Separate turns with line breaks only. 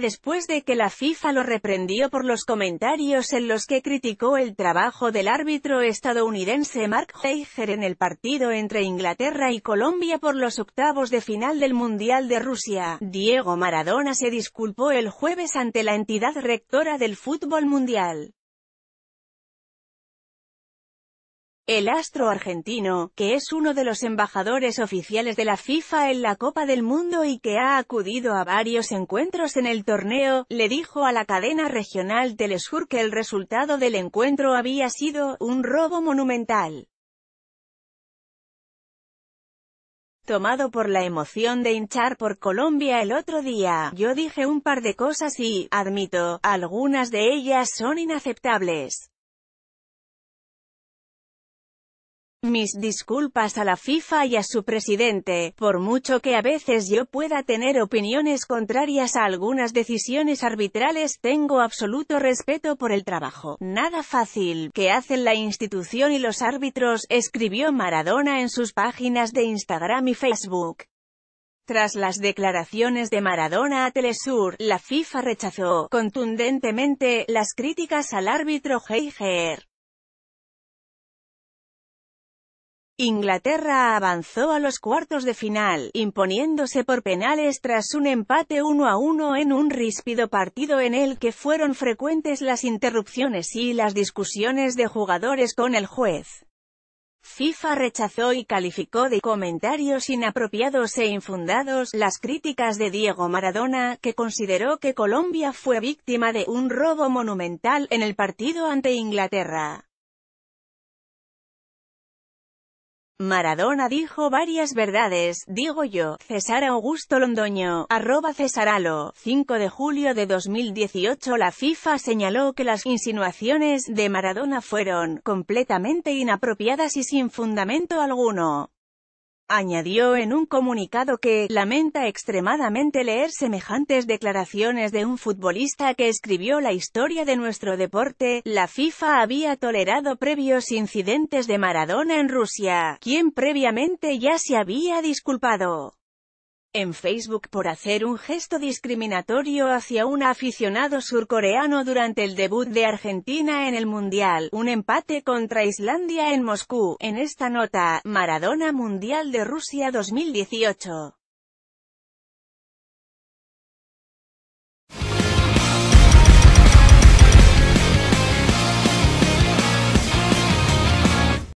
después de que la FIFA lo reprendió por los comentarios en los que criticó el trabajo del árbitro estadounidense Mark Heiger en el partido entre Inglaterra y Colombia por los octavos de final del Mundial de Rusia. Diego Maradona se disculpó el jueves ante la entidad rectora del fútbol mundial. El astro argentino, que es uno de los embajadores oficiales de la FIFA en la Copa del Mundo y que ha acudido a varios encuentros en el torneo, le dijo a la cadena regional Telesur que el resultado del encuentro había sido un robo monumental. tomado por la emoción de hinchar por Colombia el otro día, yo dije un par de cosas y, admito, algunas de ellas son inaceptables. Mis disculpas a la FIFA y a su presidente, por mucho que a veces yo pueda tener opiniones contrarias a algunas decisiones arbitrales, tengo absoluto respeto por el trabajo, nada fácil, que hacen la institución y los árbitros, escribió Maradona en sus páginas de Instagram y Facebook. Tras las declaraciones de Maradona a Telesur, la FIFA rechazó, contundentemente, las críticas al árbitro Heiger. Inglaterra avanzó a los cuartos de final, imponiéndose por penales tras un empate 1 a 1 en un ríspido partido en el que fueron frecuentes las interrupciones y las discusiones de jugadores con el juez. FIFA rechazó y calificó de comentarios inapropiados e infundados las críticas de Diego Maradona, que consideró que Colombia fue víctima de un robo monumental en el partido ante Inglaterra. Maradona dijo varias verdades, digo yo, César Augusto Londoño, arroba Cesaralo, 5 de julio de 2018 la FIFA señaló que las insinuaciones de Maradona fueron completamente inapropiadas y sin fundamento alguno. Añadió en un comunicado que, lamenta extremadamente leer semejantes declaraciones de un futbolista que escribió la historia de nuestro deporte, la FIFA había tolerado previos incidentes de Maradona en Rusia, quien previamente ya se había disculpado en Facebook por hacer un gesto discriminatorio hacia un aficionado surcoreano durante el debut de Argentina en el Mundial, un empate contra Islandia en Moscú. En esta nota, Maradona Mundial de Rusia 2018.